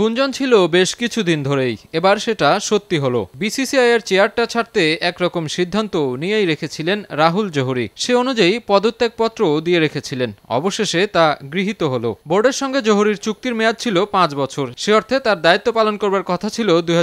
গুঞ্জন ছিল বেশ কিছুদিন ধরেই এবার সেটা সত্যি হলো বিসিসিআই এর চেয়ারটা ছাড়তে একরকম সিদ্ধান্ত নিয়েই রেখেছিলেন রাহুল জোহরি সে অনুযায়ী পদত্যাগপত্র দিয়ে রেখেছিলেন অবশেষে তা গৃহীত হলো বোর্ডের সঙ্গে জোহরির চুক্তির মেয়াদ ছিল পাঁচ বছর সে অর্থে তার দায়িত্ব পালন করবার কথা ছিল দুই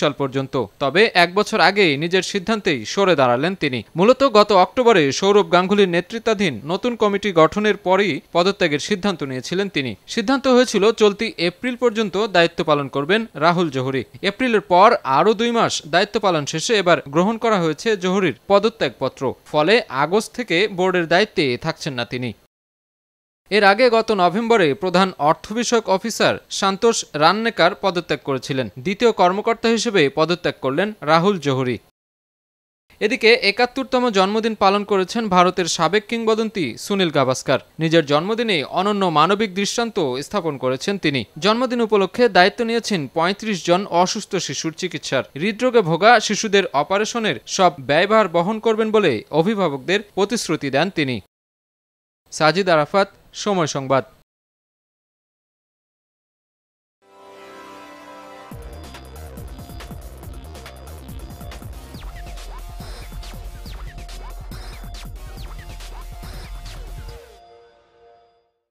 সাল পর্যন্ত তবে এক বছর আগেই নিজের সিদ্ধান্তেই সরে দাঁড়ালেন তিনি মূলত গত অক্টোবরে সৌরভ গাঙ্গুলির নেতৃত্বাধীন নতুন কমিটি গঠনের পরই পদত্যাগের সিদ্ধান্ত নিয়েছিলেন তিনি সিদ্ধান্ত হয়েছিল চলতি এপ্রিল পর্যন্ত দায়িত্ব পালন করবেন রাহুল জহুরি এপ্রিলের পর আরও দুই মাস দায়িত্ব পালন শেষে এবার গ্রহণ করা হয়েছে জহুরির পদত্যাগপত্র ফলে আগস্ট থেকে বোর্ডের দায়িত্বে থাকছেন না তিনি এর আগে গত নভেম্বরে প্রধান অর্থ বিষয়ক অফিসার সান্তোষ রান্নেকার পদত্যাগ করেছিলেন দ্বিতীয় কর্মকর্তা হিসেবে পদত্যাগ করলেন রাহুল জহুরি এদিকে একাত্তরতম জন্মদিন পালন করেছেন ভারতের সাবেক কিংবদন্তি সুনীল গাভাস্কার নিজের জন্মদিনে অনন্য মানবিক দৃষ্টান্ত স্থাপন করেছেন তিনি জন্মদিন উপলক্ষে দায়িত্ব নিয়েছেন ৩৫ জন অসুস্থ শিশুর চিকিৎসার হৃদরোগে ভোগা শিশুদের অপারেশনের সব ব্যয়ভার বহন করবেন বলে অভিভাবকদের প্রতিশ্রুতি দেন তিনি সাজিদ আরাফাত সময় সংবাদ